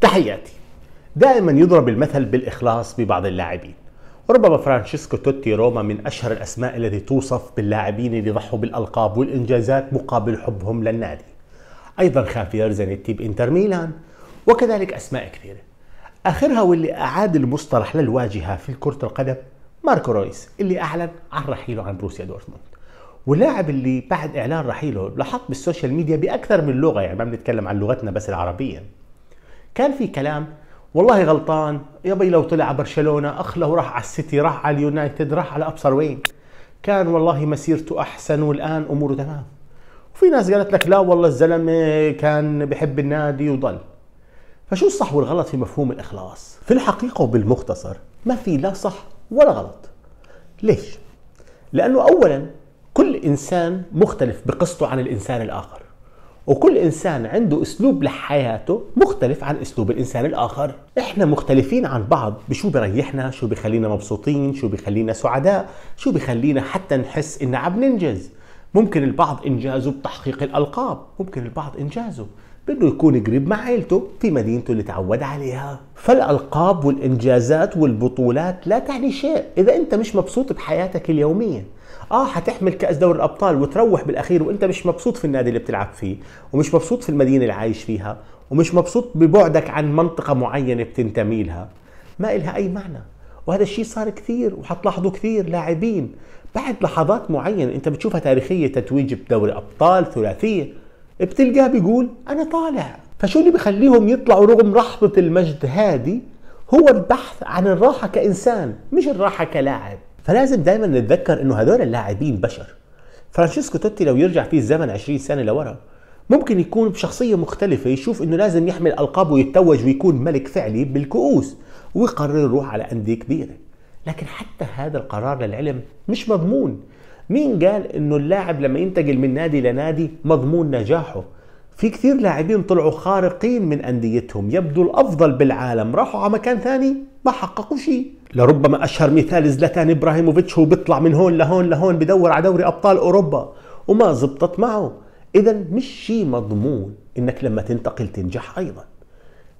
تحياتي دائما يضرب المثل بالإخلاص ببعض اللاعبين ربما فرانشيسكو توتي روما من أشهر الأسماء التي توصف باللاعبين اللي ضحوا بالألقاب والإنجازات مقابل حبهم للنادي أيضا خافير زانيتي بإنتر ميلان وكذلك أسماء كثيرة آخرها واللي أعاد المصطلح للواجهة في كرة القدم ماركو رويس اللي أعلن عن رحيله عن بروسيا دورتموند واللاعب اللي بعد إعلان رحيله لاحظت بالسوشيال ميديا بأكثر من لغة يعني ما بنتكلم عن لغتنا بس العربية كان في كلام والله غلطان يبي لو طلع برشلونه اخ لو راح على السيتي راح على اليونايتد راح على ابصر وين كان والله مسيرته احسن والان اموره تمام وفي ناس قالت لك لا والله الزلمه كان بحب النادي وضل فشو الصح والغلط في مفهوم الاخلاص في الحقيقه وبالمختصر ما في لا صح ولا غلط ليش لانه اولا كل انسان مختلف بقصته عن الانسان الاخر وكل انسان عنده اسلوب لحياته مختلف عن اسلوب الانسان الاخر احنا مختلفين عن بعض بشو بريحنا شو بخلينا مبسوطين شو بخلينا سعداء شو بخلينا حتى نحس ان عم ننجز ممكن البعض انجازه بتحقيق الالقاب ممكن البعض انجازه بده يكون قريب مع عيلته في مدينته اللي تعود عليها فالالقاب والانجازات والبطولات لا تعني شيء اذا انت مش مبسوط بحياتك اليوميه اه حتحمل كاس دوري الابطال وتروح بالاخير وانت مش مبسوط في النادي اللي بتلعب فيه ومش مبسوط في المدينه اللي عايش فيها ومش مبسوط ببعدك عن منطقه معينه بتنتمي لها ما إلها اي معنى وهذا الشيء صار كثير وحتلاحظوا كثير لاعبين بعد لحظات معينه انت بتشوفها تاريخيه تتويج بدوري ابطال ثلاثيه بتلقاه بيقول انا طالع فشو اللي بخليهم يطلعوا رغم رحبه المجد هذه هو البحث عن الراحه كانسان مش الراحه كلاعب فلازم دائما نتذكر انه هذول اللاعبين بشر فرانشيسكو توتي لو يرجع في الزمن 20 سنه لورا ممكن يكون بشخصيه مختلفه يشوف انه لازم يحمل القاب ويتوج ويكون ملك فعلي بالكؤوس ويقرر يروح على أندية كبيرة لكن حتى هذا القرار للعلم مش مضمون مين قال انه اللاعب لما ينتقل من نادي لنادي مضمون نجاحه في كثير لاعبين طلعوا خارقين من انديتهم يبدو الافضل بالعالم راحوا على مكان ثاني ما حققوا شيء لربما اشهر مثال زلاتان ابراهيموفيتش هو بيطلع من هون لهون لهون بدور على دوري ابطال اوروبا وما زبطت معه اذا مش شيء مضمون انك لما تنتقل تنجح ايضا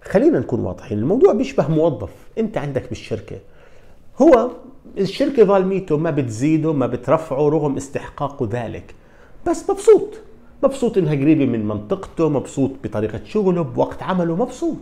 خلينا نكون واضحين الموضوع بيشبه موظف انت عندك بالشركه هو الشركه ظالميته ما بتزيده ما بترفعه رغم استحقاقه ذلك بس مبسوط مبسوط انها قريبه من منطقته مبسوط بطريقه شغله بوقت عمله مبسوط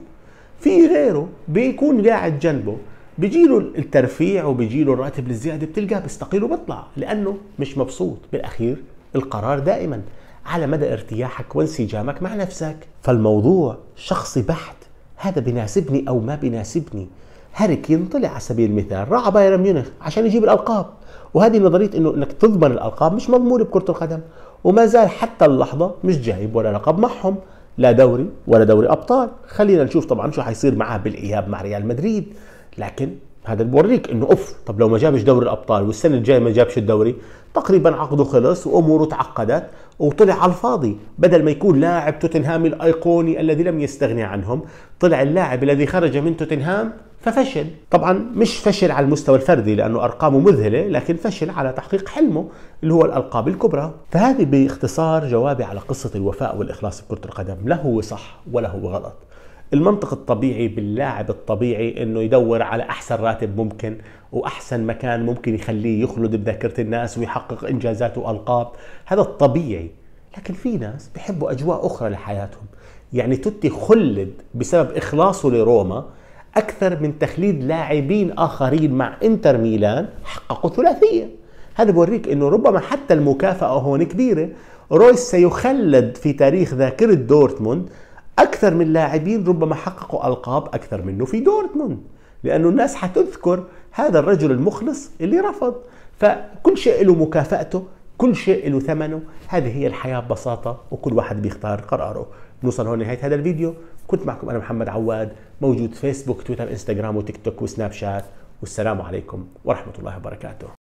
في غيره بيكون قاعد جنبه بيجيله الترفيع وبيجيله الراتب الزياده بتلقاه بيستقيل وبيطلع لانه مش مبسوط بالاخير القرار دائما على مدى ارتياحك وانسجامك مع نفسك فالموضوع شخصي بحت هذا بناسبني او ما بناسبني هاري كين طلع على سبيل المثال راح بايرن ميونخ عشان يجيب الالقاب وهذه نظريه انه انك تضمن الالقاب مش مضمونه بكره القدم وما زال حتى اللحظه مش جايب ولا لقب معهم لا دوري ولا دوري ابطال خلينا نشوف طبعا شو حيصير معاه بالاياب مع ريال مدريد لكن هذا بوريك انه اوف طب لو ما جابش دوري الابطال والسنه الجايه ما جابش الدوري تقريبا عقده خلص واموره تعقدت وطلع على الفاضي بدل ما يكون لاعب توتنهام الايقوني الذي لم يستغني عنهم طلع اللاعب الذي خرج من توتنهام ففشل طبعا مش فشل على المستوى الفردي لانه ارقامه مذهله لكن فشل على تحقيق حلمه اللي هو الالقاب الكبرى فهذه باختصار جوابي على قصه الوفاء والاخلاص بكره القدم لا هو صح ولا هو غلط المنطق الطبيعي باللاعب الطبيعي انه يدور على احسن راتب ممكن واحسن مكان ممكن يخليه يخلد بذاكره الناس ويحقق انجازات والقاب هذا الطبيعي لكن في ناس بحبوا اجواء اخرى لحياتهم يعني توتي خلد بسبب اخلاصه لروما اكثر من تخليد لاعبين اخرين مع انتر ميلان حققوا ثلاثيه هذا بوريك انه ربما حتى المكافاه هون كبيره رويس سيخلد في تاريخ ذاكره دورتموند اكثر من لاعبين ربما حققوا القاب اكثر منه في دورتموند لانه الناس حتذكر هذا الرجل المخلص اللي رفض فكل شيء له مكافاته كل شيء له ثمنه هذه هي الحياه ببساطه وكل واحد بيختار قراره نوصل هون نهايه هذا الفيديو كنت معكم انا محمد عواد موجود فيسبوك تويتر انستغرام وتيك توك وسناب شات والسلام عليكم ورحمه الله وبركاته